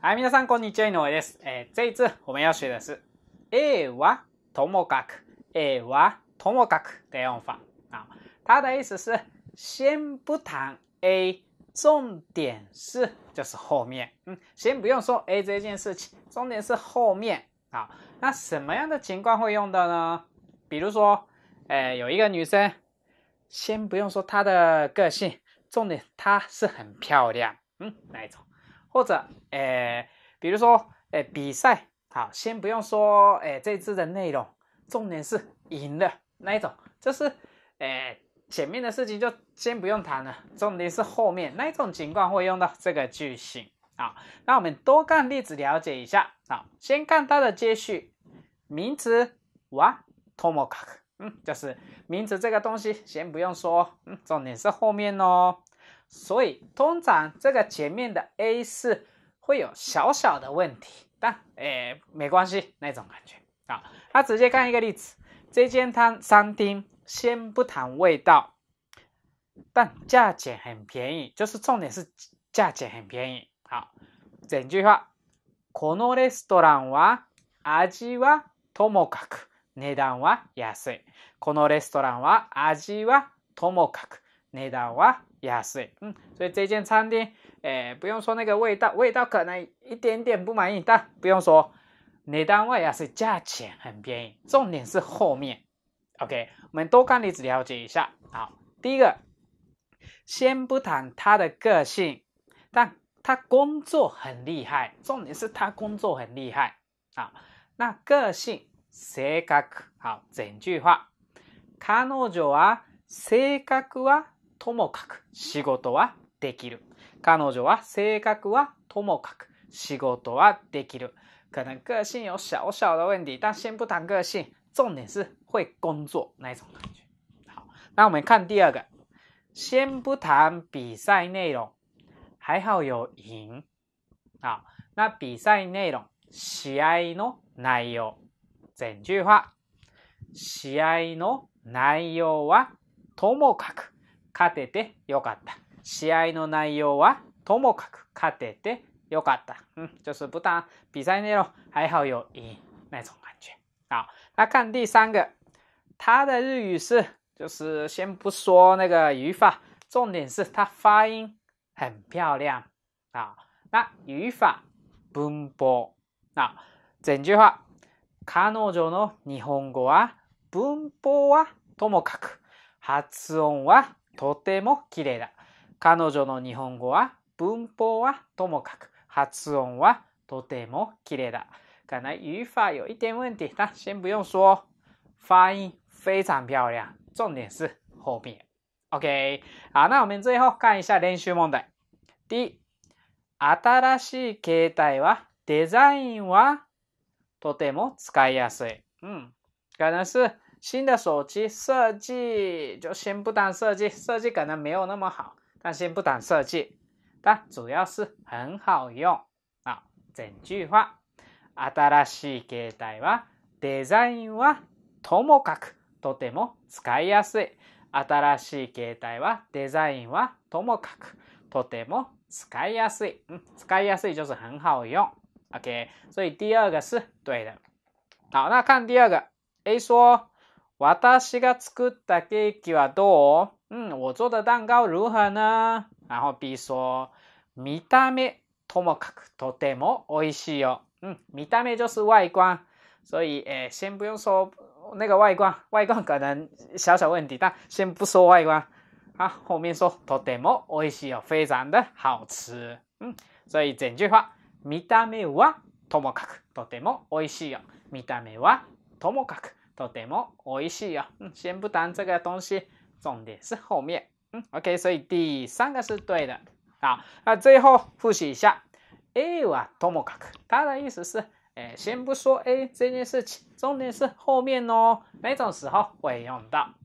はい、皆さん、こんにちは。井上です。えー、ゼイツ、褒めよしです。A はともかく。A はともかくで、用法。あ、它的意思是先不谈 A，重点是就是后面。嗯，先不用说 A 这件事情，重点是后面。啊，那什么样的情况会用的呢？比如说，有一个女生，先不用说她的个性，重点她是很漂亮。嗯，一种？或者诶，比如说诶，比赛好，先不用说诶，这次的内容重点是赢了那一种，就是诶前面的事情就先不用谈了，重点是后面那一种情况会用到这个句型啊。那我们多看例子了解一下啊。先看它的接续名词 wa tomokak，嗯，就是名词这个东西先不用说，嗯，重点是后面哦。所以通常这个前面的 A 四会有小小的问题，但哎没关系那种感觉啊。那直接看一个例子，这间餐山丁，先不谈味道，但价钱很便宜，就是重点是价钱很便宜。好，整句话，このレストランは味はともかく、値段は安い。このレストランは味はともかく。内单哇也是，嗯，所以这间餐厅，哎，不用说那个味道，味道可能一点点不满意，但不用说内单味啊是价钱很便宜，重点是后面，OK，我们多看例子了解一下，好，第一个，先不谈他的个性，但他工作很厉害，重点是他工作很厉害啊，那个性性格，好，整句话，她，她，她，她，她，她，她，她，ともかく仕事はできる。彼女は性格はともかく仕事はできる。可能个性有小小的问题，但先不谈个性，重点是会工作那一种感觉。好，那我们看第二个，先不谈比赛内容，还好有赢。好，那比赛内容，試合の内容。整句话，試合の内容はともかく勝ててよかった。試合の内容はともかく勝ててよかった。うん、就是不当。比赛内容还好有赢那种感觉。好，那看第三个，他的日语是，就是先不说那个语法，重点是他发音很漂亮啊。那语法文法啊，整句话，彼女の日本語は文法はともかく、発音はとても綺麗だ。彼女の日本語は文法はともかく発音はとても綺麗だ。可能语法有一点问题，但先不用说。发音非常漂亮，重点是后面。OK，好，那我们最后看一下練習問題。第一、新しい携帯はデザインはとても使いやすい。うん。可能是新的手机设计就先不谈设计，设计可能没有那么好，但先不谈设计，但主要是很好用啊。整句话，新しい携帯はデザインはともかくとても使いやすい。新しい携帯はデザインはともかくとても使いやすい。使いやすい就是很好用。OK，所以第二个是对的。好，那看第二个，A 说。私が作ったケーキはどううん、我做的蛋糕如何呢然后 B 说、見た目ともかくとても美味しいよ。うん、見た目就是外观。所以、え先不用说那个外观。外观可能小小问题。但先不说外观。啊、后面说とても美味しいよ。非常的好吃。うん、所以整句话。見た目はともかくとても美味しいよ。見た目はともかく。ても美我しい啊。嗯，先不谈这个东西，重点是后面。嗯，OK，所以第三个是对的。好，那最后复习一下，a 哇，多么かく，它的意思是，哎，先不说哎这件事情，重点是后面哦，哪种时候会用到？